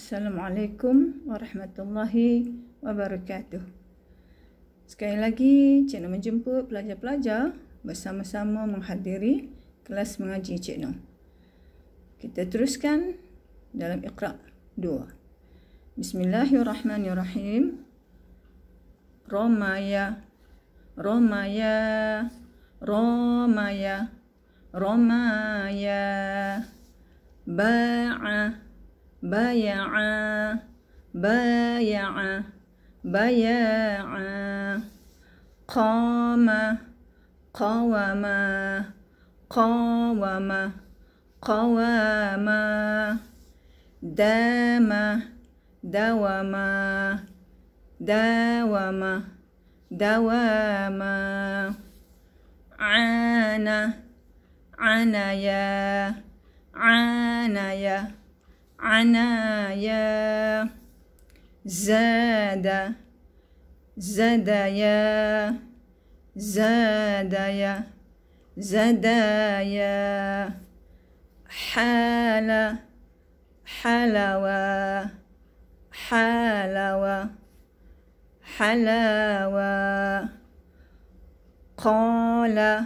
Assalamualaikum warahmatullahi wabarakatuh. Sekali lagi, Cikno menjemput pelajar-pelajar bersama-sama menghadiri kelas mengaji Cikno. Kita teruskan dalam Iqra dua. Bismillahirrahmanirrahim. Romaya Romaya Romaya Romaya Ba'a بايعا بايعا بايعا قام قوما قاوم قوام دام دوام داوم دوام عانى عنايا عنايا عنايا زاد زدايا زادايا زدايا حال حلاوة حلاوة حلاوة قال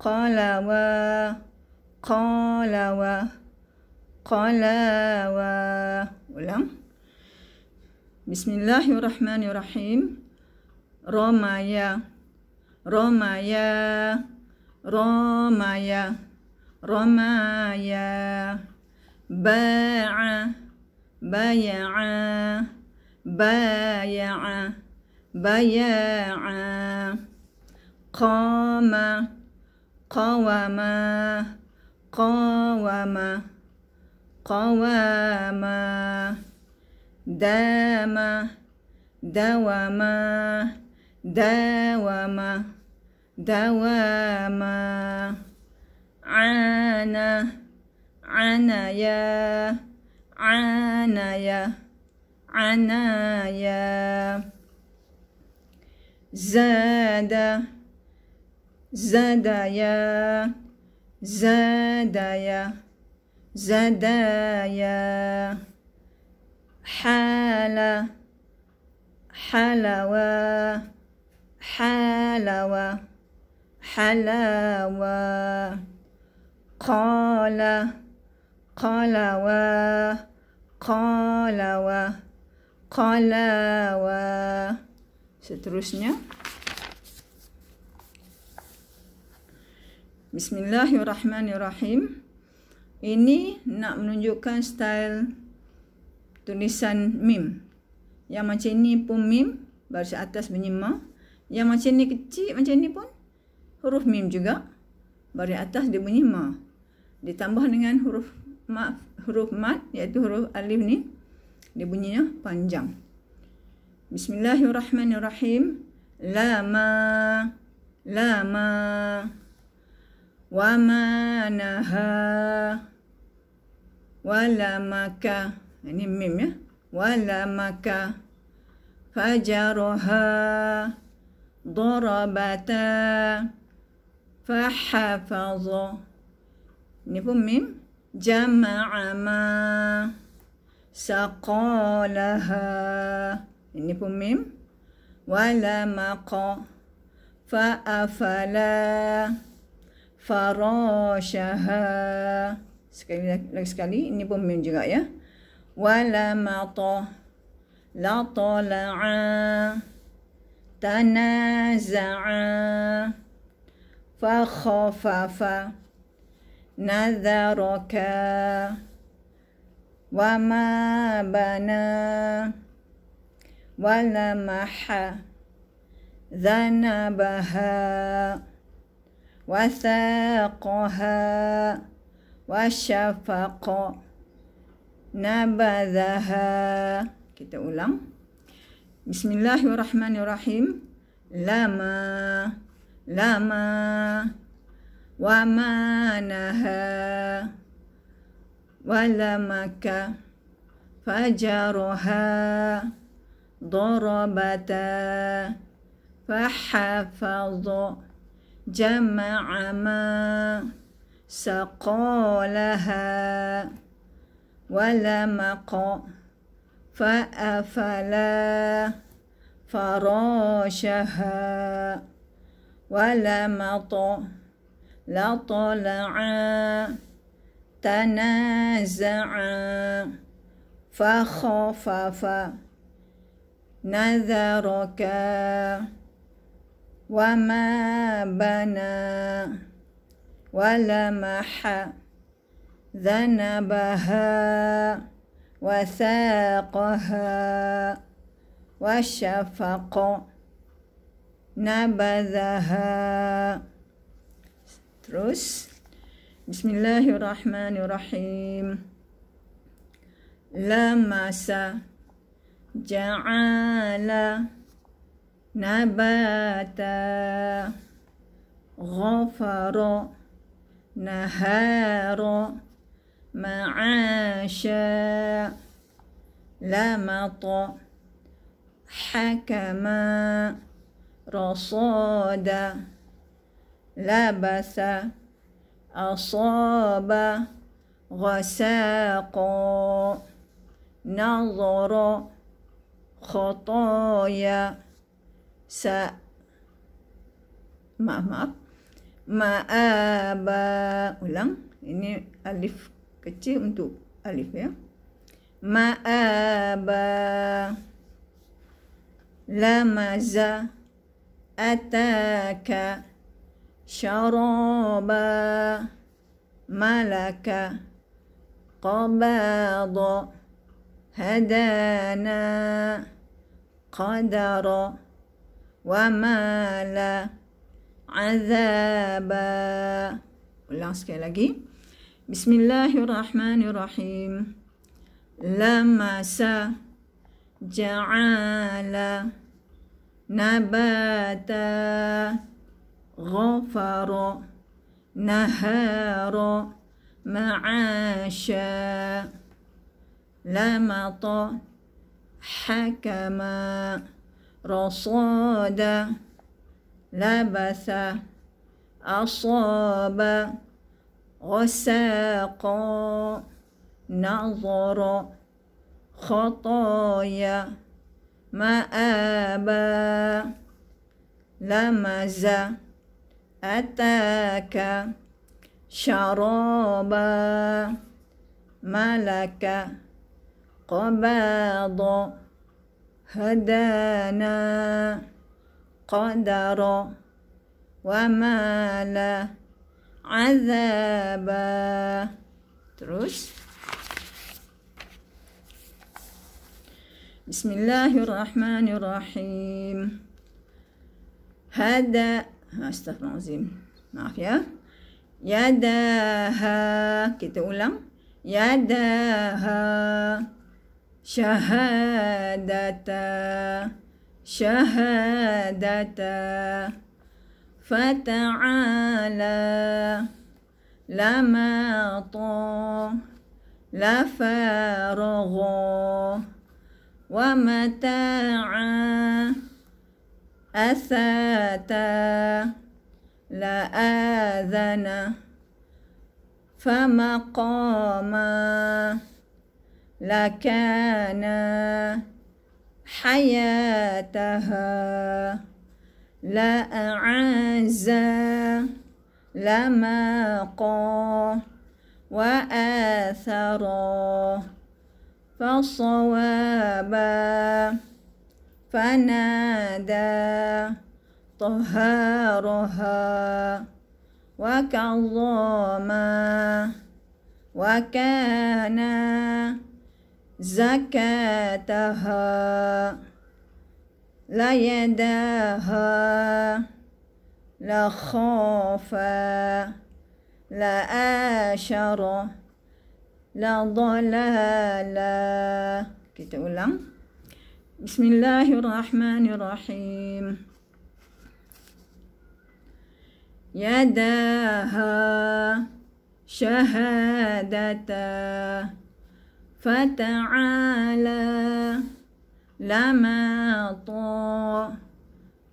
قلوى قلوى قلاوة ولا بسم الله الرحمن الرحيم رمايا رمايا رمايا رمايا باع بيع بايع بياع قام قوم قوم, قواما داما دوما داوما دواما عانى عنايا عنايا عنايا زاد زادايا, زادايا زدايا حالة حلوة حلوة حلاوة قال قلوة قلوة قلاوة seterusnya بسم الله الرحمن الرحيم Ini nak menunjukkan style tulisan mim. Yang macam ni pun mim, baris atas bunyi ma. Yang macam ni kecil macam ni pun huruf mim juga. Baris atas dia bunyi ma. Ditambah dengan huruf ma huruf mat iaitu huruf alif ni dia bunyinya panjang. Bismillahirrahmanirrahim. Lama. Lama. وما نهى ولمك يعني ميم ولا ولمك فجرها ضربتا فحفظ نفهم يعني ميم جمع ما سقى لها نفهم يعني ميم مقا فأفلا farashaha sekali lagi sekali ini pun mim juga ya wala mata la tala'a tanaza'a fa khafafa nadharaka wa ma bana wala maha dhanabaha وثاقها وشفق nabadaha kita ulang Bismillahirrahmanirrahim lama lama wamanaha walamaka fajaroha dorobata fahafadhu جمع ما سقالها لها ولمق فأفلا فراشها ولمط لطلعا تنازعا فخفف نذرك وما بنى ولمح ذنبها وثاقها وشفق نبذها ترس بسم الله الرحمن الرحيم لمس جعل نباتا غفر نهار معاشا لمط حكما رصادا لبس أصاب غساق نظر خطايا sa maaf maaf maaba ulang ini alif kecil untuk alif ya maaba lamaza ataka syaraba malaka qabada hadana qadara وما لا عذابا بسم الله الرحمن الرحيم لما سا جعل نباتا غفر نهار معاشا لمط حكما رصاد لبث أصاب غساق نظر خطايا مآبا لمز أتاك شرابا ملك قباض هدانا قدر ومال عذابا تروس بسم الله الرحمن الرحيم هدا استغفر عظيم عافيه يداها كده اولم يداها شهادة شهادة فتعالى لما طو لفارغ ومتاعا أساتا لآذن فمقاما لكان حياتها لا لا لماق وآثر فصواب فنادى طهارها وكظما وكان زكاتها لا يداها لا خوف لا آشر لا ضلال كده ulang بسم الله الرحمن الرحيم يداها شهادة فتعالى لما طو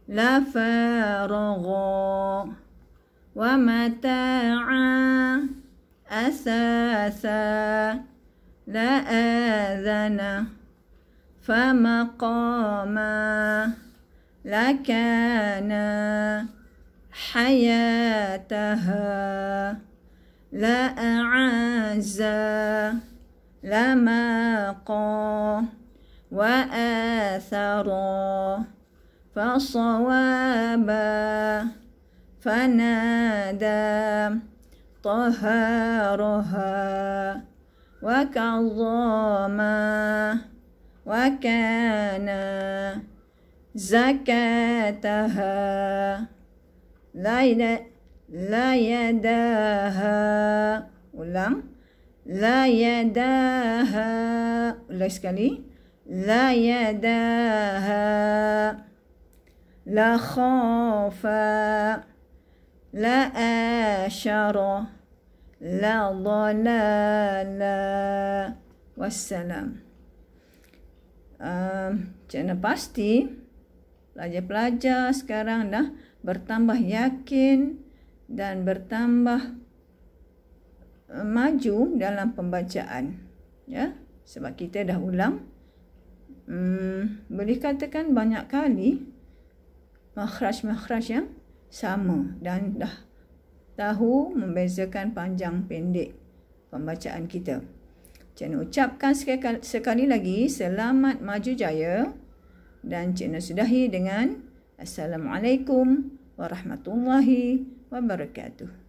لفارغا ومتاعا أساسا لآذنا فمقاما لكان حياتها لأعزا قا وآثرا فصوابا فنادى طهارها وكظاما وكان زكاتها لا يداها ولم La yadaha. Ulang sekali. La yadaha. La khafa. La ashara. La dalala. Wassalam. Macam um, pasti, pelajar-pelajar sekarang dah bertambah yakin dan bertambah Eh, maju dalam pembacaan ya sebab kita dah ulang hmm, boleh katakan banyak kali makhraj-makhraj yang sama dan dah tahu membezakan panjang pendek pembacaan kita. Cina ucapkan sekali lagi selamat maju jaya dan cina sudahi dengan Assalamualaikum warahmatullahi wabarakatuh.